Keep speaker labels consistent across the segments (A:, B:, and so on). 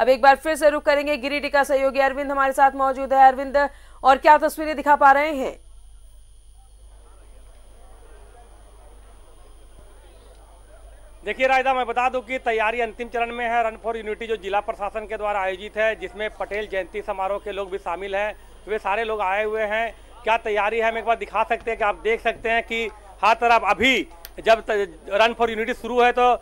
A: अब एक बार फिर से रुख करेंगे गिरिडीह का सहयोगी अरविंद हमारे साथ मौजूद है अरविंद और क्या तस्वीरें दिखा पा रहे हैं
B: देखिए रायदा मैं बता दूं कि तैयारी अंतिम चरण में है रन फॉर यूनिटी जो जिला प्रशासन के द्वारा आयोजित है जिसमें पटेल जयंती समारोह के लोग भी शामिल हैं वे सारे लोग आए हुए हैं क्या तैयारी है हम एक बार दिखा सकते हैं कि आप देख सकते हैं कि हर तरफ अभी जब रन फॉर यूनिटी शुरू है तो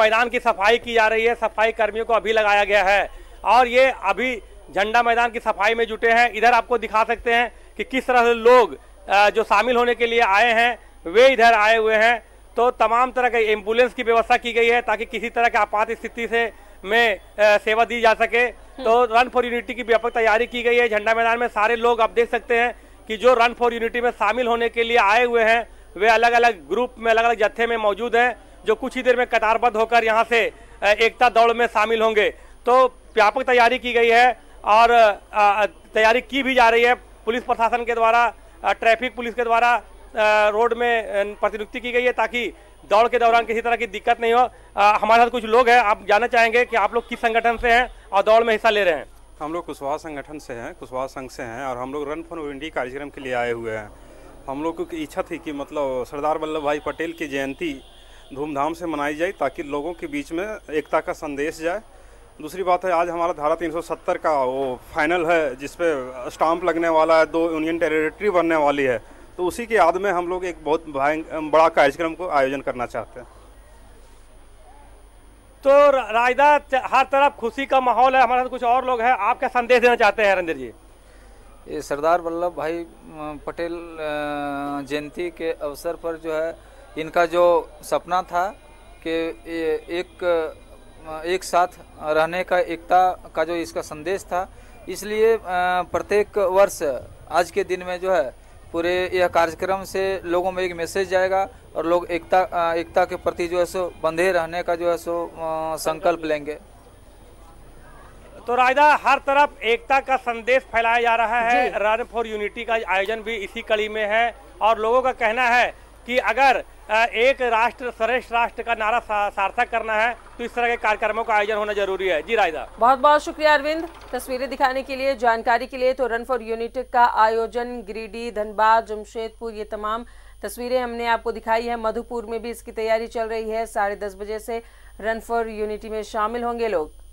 B: मैदान की सफाई की जा रही है सफाई कर्मियों को अभी लगाया गया है और ये अभी झंडा मैदान की सफाई में जुटे हैं इधर आपको दिखा सकते हैं कि किस तरह से लोग जो शामिल होने के लिए आए हैं वे इधर आए हुए हैं तो तमाम तरह के एम्बुलेंस की व्यवस्था की गई है ताकि किसी तरह के आपात स्थिति से में सेवा दी जा सके हम्म। तो रन फॉर यूनिटी की व्यापक तैयारी की गई है झंडा मैदान में सारे लोग आप देख सकते हैं कि जो रन फॉर यूनिटी में शामिल होने के लिए आए हुए हैं वे अलग अलग ग्रुप में अलग अलग जत्थे में मौजूद हैं जो कुछ ही देर में कतारबद्ध होकर यहाँ से एकता दौड़ में शामिल होंगे तो व्यापक तैयारी की गई है और तैयारी की भी जा रही है पुलिस प्रशासन के द्वारा ट्रैफिक पुलिस के द्वारा रोड में प्रतिनियुक्ति की गई है ताकि दौड़ के दौरान किसी तरह की दिक्कत नहीं हो हमारे साथ कुछ लोग हैं आप जानना चाहेंगे कि आप लोग किस संगठन से हैं और दौड़ में हिस्सा ले रहे हैं
C: हम लोग कुशवाहा संगठन से हैं कुशवाहा संघ से हैं और हम लोग रन फॉर इंडिया कार्यक्रम के लिए आए हुए हैं हम लोग की इच्छा थी कि मतलब सरदार वल्लभ भाई पटेल की जयंती धूमधाम से मनाई जाए ताकि लोगों के बीच में एकता का संदेश जाए दूसरी बात है आज हमारा धारा 370 का वो फाइनल है जिसपे स्टाम्प लगने वाला है दो यूनियन टेरिटरी बनने वाली है तो उसी की याद में हम लोग एक बहुत बड़ा कार्यक्रम को आयोजन करना चाहते हैं
B: तो रायदा हर तरफ खुशी का
D: माहौल है हमारे साथ कुछ और लोग हैं आपका संदेश देना चाहते हैं रंजीत जी ये सरदार वल्लभ भाई पटेल जयंती के अवसर पर जो है इनका जो सपना था कि एक एक साथ रहने का एकता का जो इसका संदेश था इसलिए प्रत्येक वर्ष आज के दिन में जो है पूरे यह कार्यक्रम से लोगों में एक मैसेज जाएगा और लोग एकता एकता के प्रति जो है सो बंधे रहने का जो है सो संकल्प लेंगे तो राजा हर तरफ एकता
B: का संदेश
D: फैलाया जा रहा है रन फॉर यूनिटी का
B: आयोजन भी इसी कड़ी में है और लोगों का कहना है कि अगर एक राष्ट्र श्रेष्ठ राष्ट्र का नारा सार्थक करना है तो इस तरह के कार्यक्रमों का आयोजन होना जरूरी है जी राजा
A: बहुत बहुत शुक्रिया अरविंद तस्वीरें दिखाने के लिए जानकारी के लिए तो रन फॉर यूनिटी का आयोजन गिरिडीह धनबाद जमशेदपुर ये तमाम तस्वीरें हमने आपको दिखाई है मधुपुर में भी इसकी तैयारी चल रही है साढ़े दस बजे से रन फॉर यूनिटी में शामिल होंगे लोग